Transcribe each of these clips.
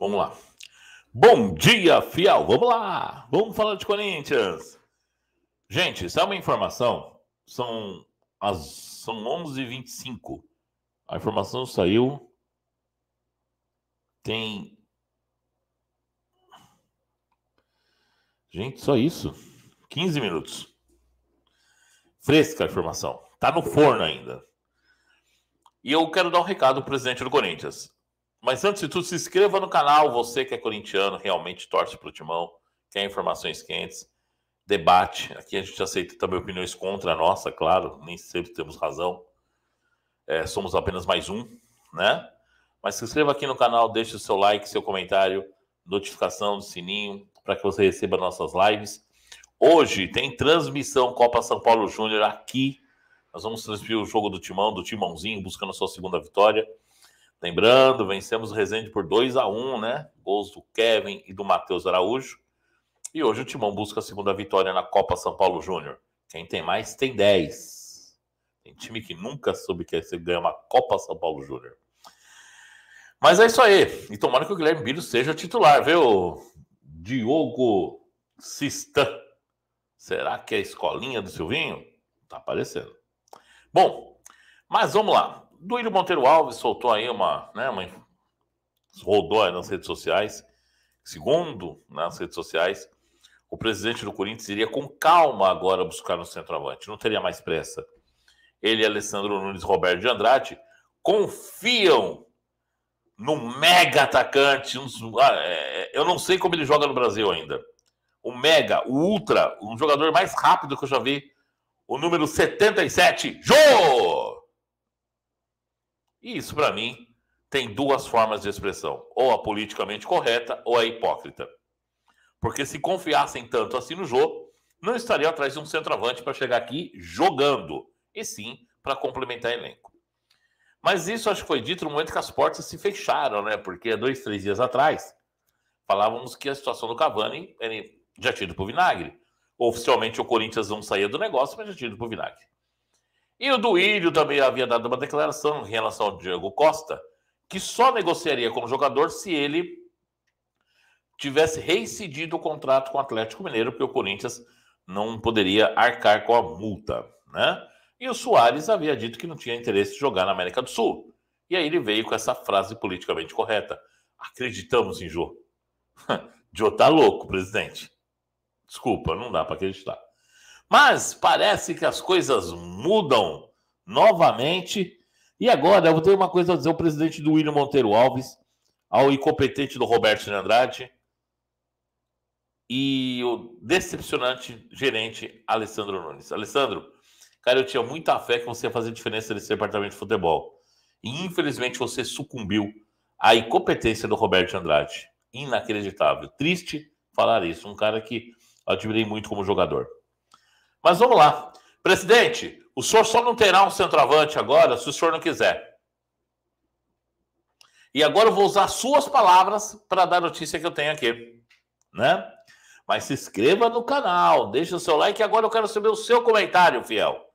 Vamos lá. Bom dia, fiel. Vamos lá. Vamos falar de Corinthians. Gente, só uma informação. São as são 11h25. A informação saiu. Tem. Gente, só isso. 15 minutos. Fresca a informação. Tá no forno ainda. E eu quero dar um recado pro presidente do Corinthians. Mas antes de tudo, se inscreva no canal, você que é corintiano, realmente torce para o timão, quer informações quentes, debate. Aqui a gente aceita também opiniões contra a nossa, claro, nem sempre temos razão. É, somos apenas mais um, né? Mas se inscreva aqui no canal, deixe o seu like, seu comentário, notificação do sininho, para que você receba nossas lives. Hoje tem transmissão Copa São Paulo Júnior aqui. Nós vamos transmitir o jogo do Timão, do Timãozinho, buscando a sua segunda vitória. Lembrando, vencemos o Resende por 2 a 1 né? Gols do Kevin e do Matheus Araújo. E hoje o Timão busca a segunda vitória na Copa São Paulo Júnior. Quem tem mais tem 10. Tem time que nunca soube que ganha uma Copa São Paulo Júnior. Mas é isso aí. E tomara que o Guilherme Biro seja titular, viu? Diogo Sistan. Será que é a escolinha do Silvinho? Tá aparecendo. Bom, mas vamos lá. Duílio Monteiro Alves soltou aí uma, né, uma rodou aí nas redes sociais. Segundo, nas redes sociais, o presidente do Corinthians iria com calma agora buscar no centroavante, não teria mais pressa. Ele, Alessandro Nunes, Roberto de Andrade confiam no mega atacante. Ah, é, é, eu não sei como ele joga no Brasil ainda. O mega, o ultra, um jogador mais rápido que eu já vi, o número 77, Jô! E isso, para mim, tem duas formas de expressão: ou a politicamente correta ou a hipócrita. Porque se confiassem tanto assim no jogo, não estariam atrás de um centroavante para chegar aqui jogando, e sim para complementar elenco. Mas isso acho que foi dito no momento que as portas se fecharam, né? Porque dois, três dias atrás falávamos que a situação do Cavani era já tido para o vinagre. Oficialmente o Corinthians não saía do negócio, mas já tido para o vinagre. E o Duílio também havia dado uma declaração em relação ao Diego Costa, que só negociaria como jogador se ele tivesse reincidido o contrato com o Atlético Mineiro, porque o Corinthians não poderia arcar com a multa, né? E o Soares havia dito que não tinha interesse de jogar na América do Sul. E aí ele veio com essa frase politicamente correta. Acreditamos em Jô. Jô tá louco, presidente. Desculpa, não dá para acreditar. Mas parece que as coisas mudam novamente. E agora eu tenho uma coisa a dizer ao presidente do William Monteiro Alves, ao incompetente do Roberto Andrade e o decepcionante gerente Alessandro Nunes. Alessandro, cara, eu tinha muita fé que você ia fazer diferença nesse departamento de futebol. E infelizmente você sucumbiu à incompetência do Roberto Andrade. Inacreditável. Triste falar isso. Um cara que eu admirei muito como jogador. Mas vamos lá. Presidente, o senhor só não terá um centroavante agora se o senhor não quiser. E agora eu vou usar suas palavras para dar a notícia que eu tenho aqui, né? Mas se inscreva no canal, deixe o seu like. Agora eu quero saber o seu comentário, fiel.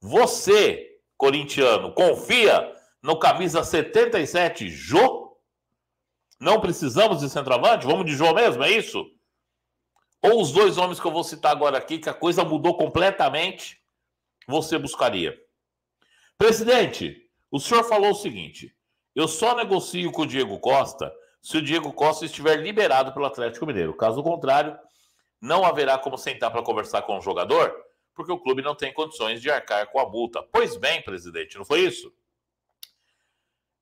Você, corintiano, confia no camisa 77 Jô? Não precisamos de centroavante? Vamos de Jô mesmo, é isso? ou os dois homens que eu vou citar agora aqui, que a coisa mudou completamente, você buscaria? Presidente, o senhor falou o seguinte: eu só negocio com o Diego Costa se o Diego Costa estiver liberado pelo Atlético Mineiro. Caso contrário, não haverá como sentar para conversar com o jogador, porque o clube não tem condições de arcar com a multa. Pois bem, presidente, não foi isso?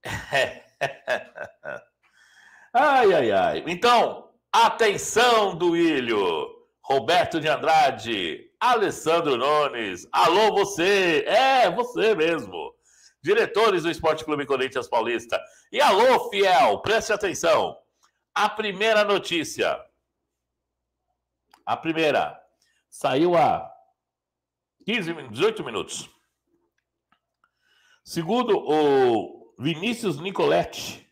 ai, ai, ai. Então, Atenção, Duílio! Roberto de Andrade, Alessandro Nunes, alô você, é você mesmo. Diretores do Esporte Clube Corinthians Paulista. E alô, fiel, preste atenção. A primeira notícia. A primeira. Saiu há 15, 18 minutos. Segundo o Vinícius Nicoletti,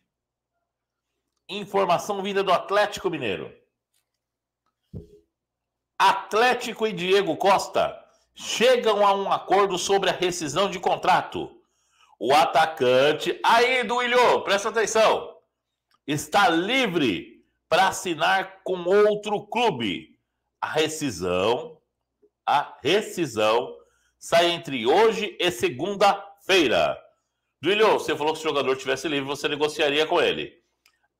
Informação vinda do Atlético Mineiro. Atlético e Diego Costa chegam a um acordo sobre a rescisão de contrato. O atacante, aí do Ilho, presta atenção, está livre para assinar com outro clube. A rescisão, a rescisão sai entre hoje e segunda-feira. Do Ilho, você falou que se o jogador tivesse livre, você negociaria com ele.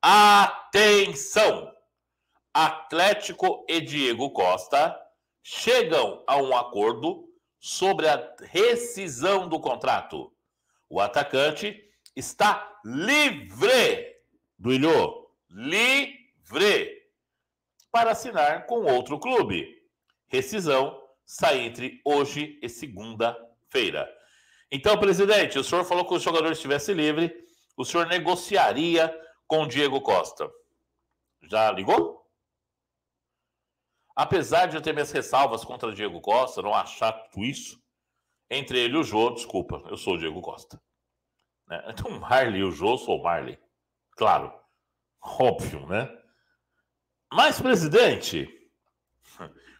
Atenção! Atlético e Diego Costa chegam a um acordo sobre a rescisão do contrato. O atacante está livre do livre para assinar com outro clube. Rescisão sai entre hoje e segunda-feira. Então, presidente, o senhor falou que o jogador estivesse livre, o senhor negociaria com Diego Costa. Já ligou? Apesar de eu ter minhas ressalvas contra Diego Costa, não achar tudo isso, entre ele e o Jô, desculpa, eu sou o Diego Costa. Né? Então, Marley e o Jô, sou o Marley. Claro, óbvio, né? Mas, presidente,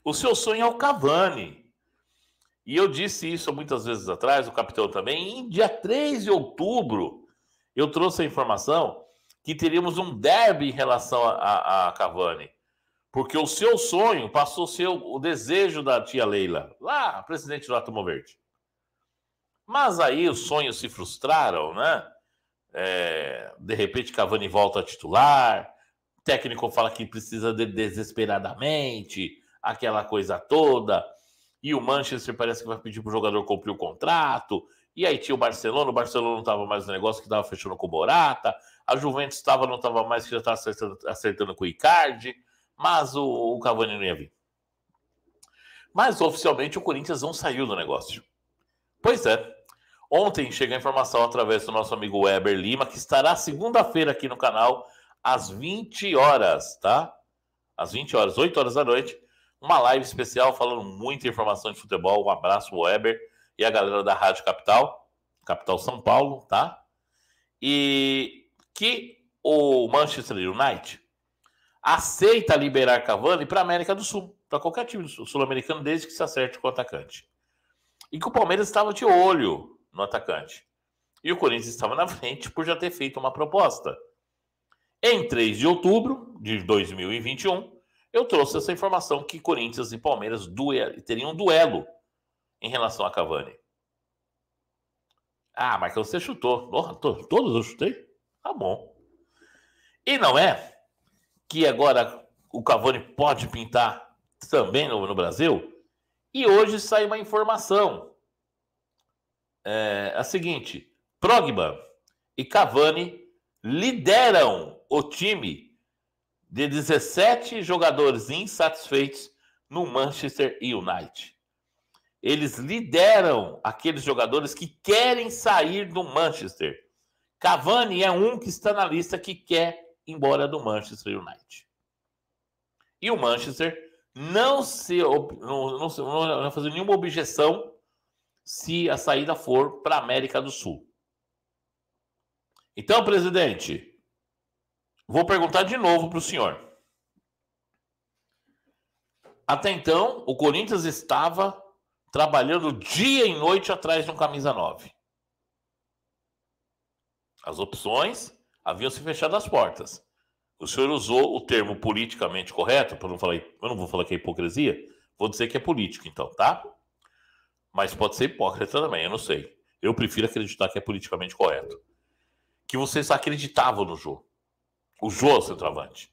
o seu sonho é o Cavani. E eu disse isso muitas vezes atrás, o capitão também, em dia 3 de outubro, eu trouxe a informação que teríamos um derby em relação a, a, a Cavani. Porque o seu sonho passou a ser o, desejo da tia Leila, lá, presidente do Átomo Verde. Mas aí os sonhos se frustraram, né? É, de repente Cavani volta a titular, o técnico fala que precisa dele desesperadamente, aquela coisa toda, e o Manchester parece que vai pedir para o jogador cumprir o contrato, e aí tinha o Barcelona, o Barcelona não estava mais no negócio que estava fechando com o Morata, a Juventus estava, não estava mais, que já estava acertando, acertando, com o Icardi, mas o, o Cavani não ia vir. Mas oficialmente o Corinthians não saiu do negócio. Pois é. Ontem chega a informação através do nosso amigo Weber Lima, que estará segunda-feira aqui no canal, às 20 horas, tá? Às 20 horas, 8 horas da noite, uma live especial falando muita informação de futebol. Um abraço, Weber e a galera da Rádio Capital, Capital São Paulo, tá? E que o Manchester United aceita liberar Cavani para a América do Sul, para qualquer time sul-americano, desde que se acerte com o atacante. E que o Palmeiras estava de olho no atacante. E o Corinthians estava na frente por já ter feito uma proposta. Em 3 de outubro de 2021, eu trouxe essa informação que Corinthians e Palmeiras teriam um duelo em relação a Cavani? Ah, mas que você chutou. Oh, to, todos eu chutei? Tá bom. E não é que agora o Cavani pode pintar também no, no Brasil? E hoje sai uma informação. É a seguinte: Progba e Cavani lideram o time de 17 jogadores insatisfeitos no Manchester United eles lideram aqueles jogadores que querem sair do Manchester. Cavani é um que está na lista que quer ir embora do Manchester United. E o Manchester não se não, não, não vai fazer nenhuma objeção se a saída for para a América do Sul. Então, presidente, vou perguntar de novo para o senhor. Até então, o Corinthians estava trabalhando dia e noite atrás de um camisa 9. As opções haviam se fechado as portas. O senhor usou o termo politicamente correto, para não falar, eu não vou falar que é hipocrisia, vou dizer que é político, então, tá? Mas pode ser hipócrita também, eu não sei. Eu prefiro acreditar que é politicamente correto. Que vocês acreditavam no Jô. O Jô é o centroavante.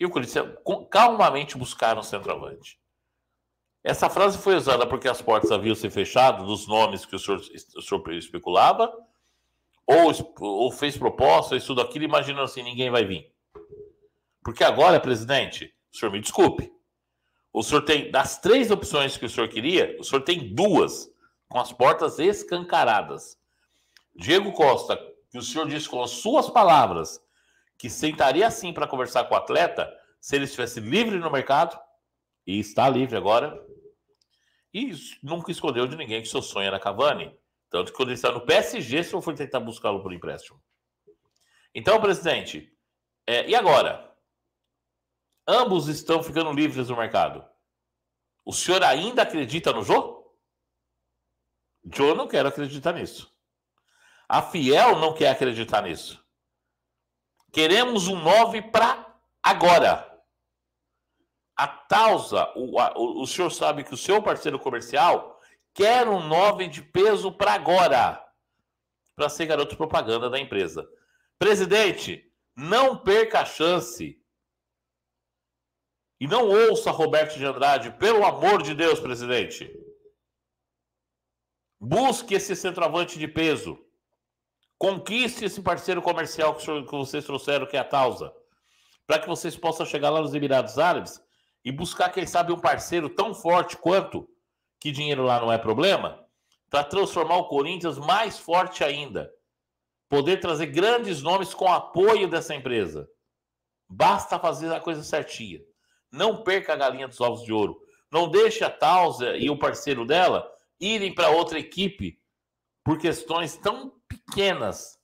E o Corinthians é, calmamente buscaram o centroavante. Essa frase foi usada porque as portas haviam se fechado dos nomes que o senhor, o senhor especulava, ou, ou fez proposta, isso daquilo, imaginando assim, ninguém vai vir. Porque agora, presidente, o senhor me desculpe, o senhor tem, das três opções que o senhor queria, o senhor tem duas, com as portas escancaradas. Diego Costa, que o senhor disse com as suas palavras, que sentaria assim para conversar com o atleta, se ele estivesse livre no mercado, e está livre agora, e nunca escondeu de ninguém que seu sonho era Cavani. Tanto que quando ele está no PSG, só foi tentar buscá-lo por empréstimo. Então, presidente, é, e agora? Ambos estão ficando livres no mercado. O senhor ainda acredita no Jô? Jô não quer acreditar nisso. A Fiel não quer acreditar nisso. Queremos um 9 para agora. A Tausa, o, a, o senhor sabe que o seu parceiro comercial quer um 9 de peso para agora, para ser garoto propaganda da empresa. Presidente, não perca a chance. E não ouça Roberto de Andrade, pelo amor de Deus, presidente. Busque esse centroavante de peso. Conquiste esse parceiro comercial que, vocês trouxeram, que é a Tausa, para que vocês possam chegar lá nos Emirados Árabes e buscar, quem sabe, um parceiro tão forte quanto, que dinheiro lá não é problema, para transformar o Corinthians mais forte ainda. Poder trazer grandes nomes com apoio dessa empresa. Basta fazer a coisa certinha. Não perca a galinha dos ovos de ouro. Não deixe a Tausa e o parceiro dela irem para outra equipe por questões tão pequenas.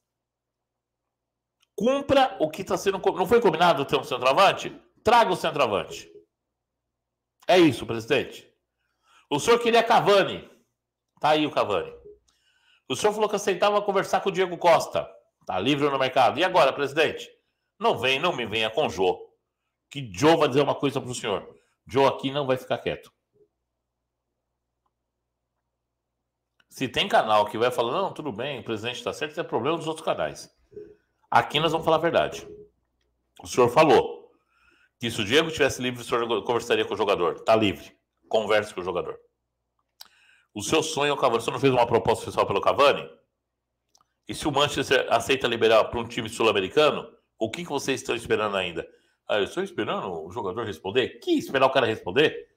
Cumpra o que está sendo. Não foi combinado ter um centroavante? Traga o centroavante. É isso, presidente. O senhor queria Cavani. Tá aí o Cavani. O senhor falou que aceitava conversar com o Diego Costa. Tá livre no mercado. E agora, presidente? Não vem, não me venha com o Jô. Que Joe vai dizer uma coisa para o senhor. Joe aqui não vai ficar quieto. Se tem canal que vai falando, não, tudo bem, o presidente está certo, isso é problema dos outros canais. Aqui nós vamos falar a verdade. O senhor falou que se o Diego tivesse livre, o senhor conversaria com o jogador. Está livre. Converse com o jogador. O seu sonho é o Cavani. Você não fez uma proposta oficial pelo Cavani? E se o Manchester aceita liberar para um time sul-americano, o que, que vocês estão esperando ainda? Ah, eu estou esperando o jogador responder? Que esperar o cara responder?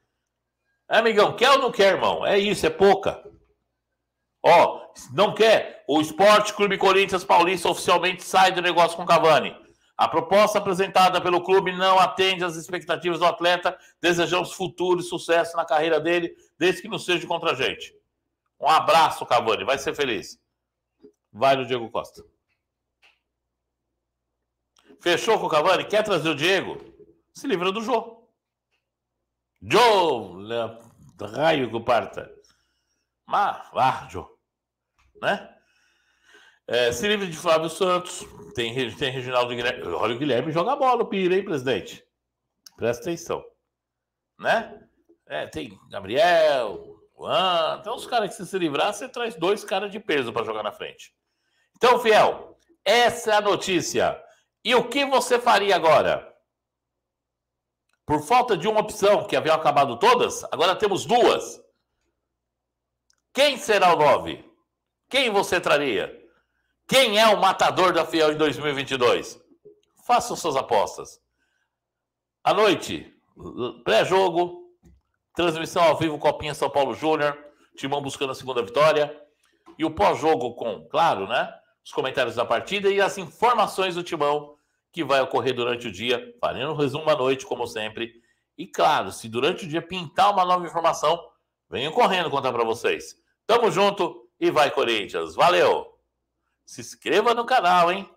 É, amigão, quer ou não quer, irmão? É isso, é pouca. Ó, não quer? O Esporte Clube Corinthians Paulista oficialmente sai do negócio com o Cavani. A proposta apresentada pelo clube não atende às expectativas do atleta. Desejamos futuro e sucesso na carreira dele, desde que não seja contra a gente. Um abraço, Cavani. Vai ser feliz. Vai no Diego Costa. Fechou com o Cavani? Quer trazer o Diego? Se livra do Jô. Jô! Raio que parta. Mas, ah, Jô. Né? É, se livre de Flávio Santos, tem, tem Reginaldo Guilherme. Olha o Guilherme joga bola, o Pira, hein, presidente? Presta atenção. Né? É, tem Gabriel, Juan. Então, os caras que se, se livrar, você traz dois caras de peso para jogar na frente. Então, fiel, essa é a notícia. E o que você faria agora? Por falta de uma opção, que haviam acabado todas, agora temos duas. Quem será o nove Quem você traria? Quem é o matador da Fiel em 2022? Façam suas apostas. À noite, pré-jogo, transmissão ao vivo Copinha São Paulo Júnior, Timão buscando a segunda vitória. E o pós-jogo com, claro, né? Os comentários da partida e as informações do Timão que vai ocorrer durante o dia, fazendo um resumo à noite, como sempre. E claro, se durante o dia pintar uma nova informação, venho correndo contar para vocês. Tamo junto e vai, Corinthians. Valeu! Se inscreva no canal, hein?